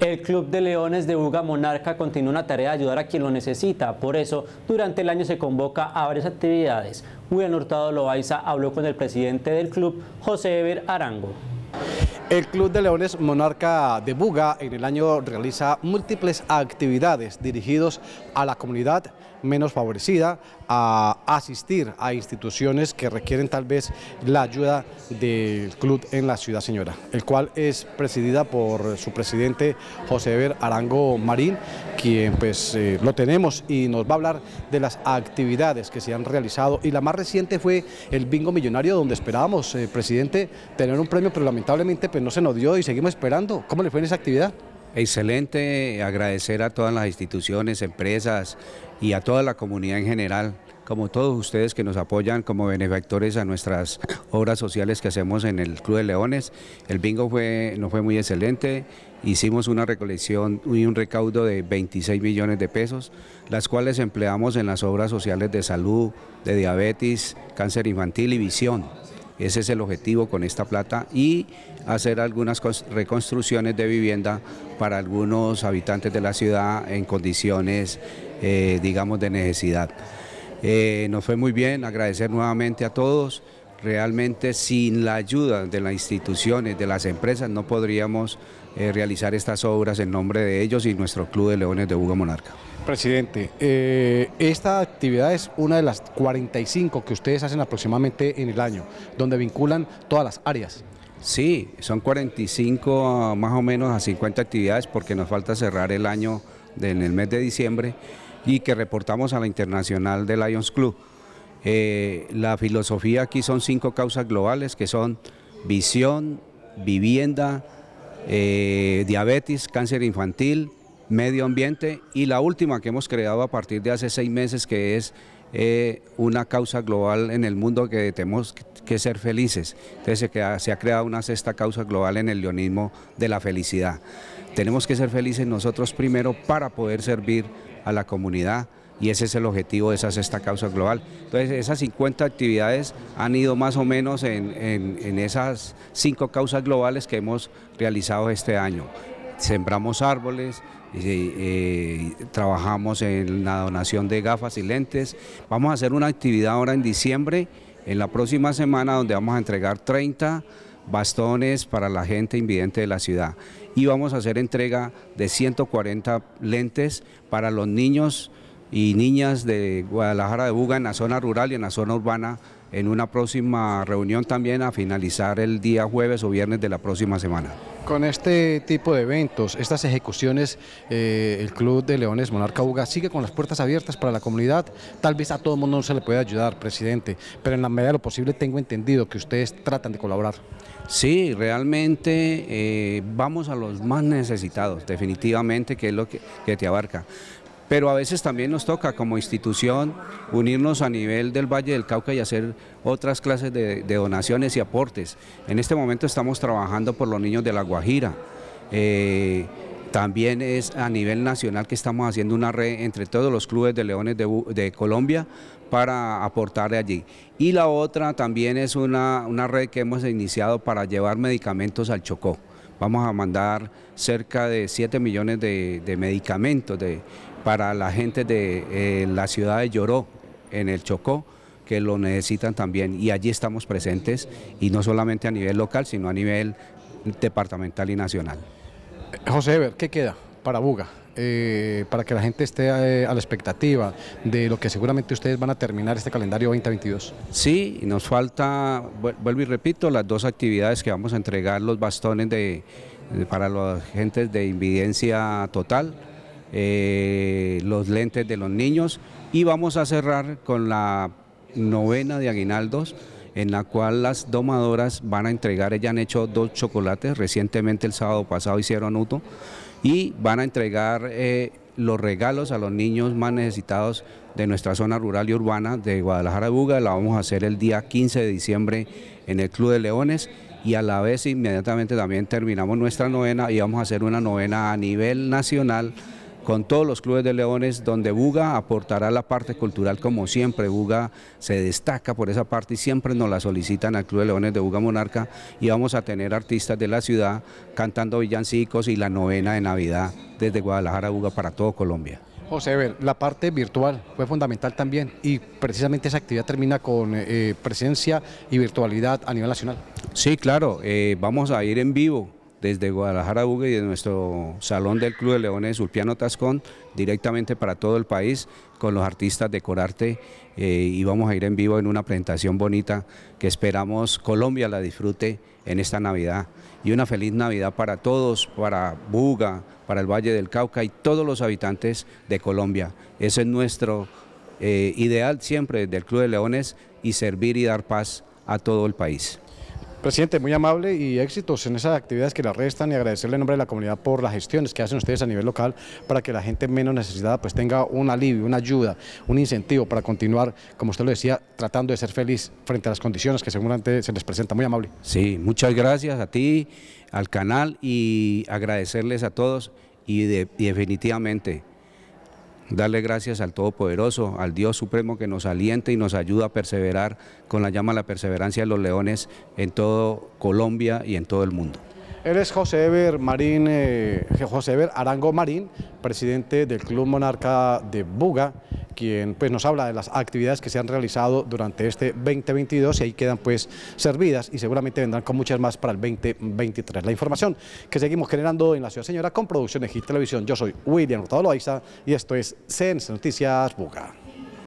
El Club de Leones de Buga Monarca continúa una tarea de ayudar a quien lo necesita. Por eso, durante el año se convoca a varias actividades. William Hurtado Loaiza habló con el presidente del club, José Eber Arango. El Club de Leones Monarca de Buga en el año realiza múltiples actividades dirigidos a la comunidad, menos favorecida a asistir a instituciones que requieren tal vez la ayuda del club en la ciudad señora, el cual es presidida por su presidente José Eber Arango Marín, quien pues eh, lo tenemos y nos va a hablar de las actividades que se han realizado y la más reciente fue el bingo millonario donde esperábamos, eh, presidente, tener un premio, pero lamentablemente pues no se nos dio y seguimos esperando. ¿Cómo le fue en esa actividad? Excelente, agradecer a todas las instituciones, empresas y a toda la comunidad en general, como todos ustedes que nos apoyan como benefactores a nuestras obras sociales que hacemos en el Club de Leones. El bingo fue, fue muy excelente, hicimos una recolección y un recaudo de 26 millones de pesos, las cuales empleamos en las obras sociales de salud, de diabetes, cáncer infantil y visión. Ese es el objetivo con esta plata y hacer algunas reconstrucciones de vivienda para algunos habitantes de la ciudad en condiciones, eh, digamos, de necesidad. Eh, nos fue muy bien, agradecer nuevamente a todos realmente sin la ayuda de las instituciones, de las empresas, no podríamos eh, realizar estas obras en nombre de ellos y nuestro Club de Leones de Hugo Monarca. Presidente, eh, esta actividad es una de las 45 que ustedes hacen aproximadamente en el año, donde vinculan todas las áreas. Sí, son 45 más o menos a 50 actividades porque nos falta cerrar el año en el mes de diciembre y que reportamos a la Internacional de Lions Club. Eh, la filosofía aquí son cinco causas globales que son visión, vivienda, eh, diabetes, cáncer infantil, medio ambiente y la última que hemos creado a partir de hace seis meses que es eh, una causa global en el mundo que tenemos que ser felices. Entonces se ha creado una sexta causa global en el leonismo de la felicidad. Tenemos que ser felices nosotros primero para poder servir a la comunidad y ese es el objetivo de esa sexta causa global. Entonces esas 50 actividades han ido más o menos en, esas cinco causas globales que hemos realizado este año. Sembramos árboles, eh, trabajamos en la donación de gafas y lentes. Vamos a hacer una actividad ahora en diciembre, en la próxima semana, donde vamos a entregar 30 bastones para la gente invidente de la ciudad. Y vamos a hacer entrega de 140 lentes para los niños y niñas de Guadalajara de Buga en la zona rural y en la zona urbana en una próxima reunión también a finalizar el día jueves o viernes de la próxima semana. Con este tipo de eventos, estas ejecuciones, eh, el Club de Leones Monarca Buga sigue con las puertas abiertas para la comunidad. Tal vez a todo el mundo no se le puede ayudar, presidente, pero en la medida de lo posible tengo entendido que ustedes tratan de colaborar. Sí, realmente eh, vamos a los más necesitados, definitivamente, que es lo que, que te abarca pero a veces también nos toca como institución unirnos a nivel del Valle del Cauca y hacer otras clases de, donaciones y aportes. En este momento estamos trabajando por los niños de La Guajira. Eh, también es a nivel nacional que estamos haciendo una red entre todos los clubes de leones de, Colombia para aportar allí. Y la otra también es una, una red que hemos iniciado para llevar medicamentos al Chocó. Vamos a mandar cerca de 7 millones de, medicamentos de, para la gente de eh, la ciudad de Lloró, en el Chocó, que lo necesitan también y allí estamos presentes y no solamente a nivel local, sino a nivel departamental y nacional. José Eber, ¿qué queda? para Buga, eh, para que la gente esté eh, a, la expectativa de lo que seguramente ustedes van a terminar este calendario 2022. Sí, nos falta, vuelvo y repito, las dos actividades que vamos a entregar los bastones de, para los agentes de invidencia total, eh, los lentes de los niños y vamos a cerrar con la novena de aguinaldos en la cual las domadoras van a entregar, ellas han hecho dos chocolates, recientemente el sábado pasado hicieron uno, y van a entregar eh, los regalos a los niños más necesitados de nuestra zona rural y urbana de Guadalajara de Buga. La vamos a hacer el día 15 de diciembre en el Club de Leones y a la vez inmediatamente también terminamos nuestra novena y vamos a hacer una novena a nivel nacional con todos los clubes de Leones, donde Buga aportará la parte cultural como siempre. Buga se destaca por esa parte y siempre nos la solicitan al Club de Leones de Buga Monarca y vamos a tener artistas de la ciudad cantando villancicos y la novena de Navidad desde Guadalajara a Buga para todo Colombia. José, la parte virtual fue fundamental también y precisamente esa actividad termina con eh, presencia y virtualidad a nivel nacional. Sí, claro, eh, vamos a ir en vivo desde Guadalajara Buga y de nuestro salón del Club de Leones Ulpiano Tascón, directamente para todo el país, con los artistas de Corarte, eh, y vamos a ir en vivo en una presentación bonita que esperamos Colombia la disfrute en esta Navidad. Y una feliz Navidad para todos, para Buga, para el Valle del Cauca y todos los habitantes de Colombia. Ese es nuestro eh, ideal siempre del Club de Leones y servir y dar paz a todo el país. Presidente, muy amable y éxitos en esas actividades que le restan y agradecerle en nombre de la comunidad por las gestiones que hacen ustedes a nivel local para que la gente menos necesitada pues tenga un alivio, una ayuda, un incentivo para continuar, como usted lo decía, tratando de ser feliz frente a las condiciones que seguramente se les presenta. Muy amable. Sí, muchas gracias a ti, al canal y agradecerles a todos y, de, y definitivamente darle gracias al Todopoderoso, al Dios Supremo que nos alienta y nos ayuda a perseverar con la llama a la perseverancia de los leones en todo Colombia y en todo el mundo. Eres José Ever Marín, eh, José Eber Arango Marín, presidente del Club Monarca de Buga quien pues, nos habla de las actividades que se han realizado durante este 2022 y ahí quedan pues servidas y seguramente vendrán con muchas más para el 2023. La información que seguimos generando en la ciudad señora con producciones y televisión. Yo soy William Hurtado Loaiza y esto es Cens Noticias Buga.